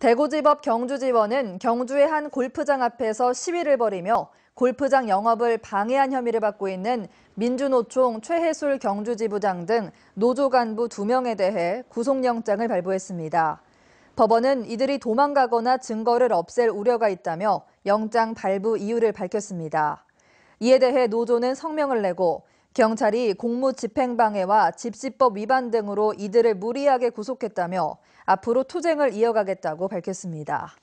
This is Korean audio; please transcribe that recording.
대구지법 경주지원은 경주의 한 골프장 앞에서 시위를 벌이며 골프장 영업을 방해한 혐의를 받고 있는 민주노총 최해술 경주지부장 등 노조 간부 2명에 대해 구속영장을 발부했습니다. 법원은 이들이 도망가거나 증거를 없앨 우려가 있다며 영장 발부 이유를 밝혔습니다. 이에 대해 노조는 성명을 내고 경찰이 공무집행방해와 집시법 위반 등으로 이들을 무리하게 구속했다며 앞으로 투쟁을 이어가겠다고 밝혔습니다.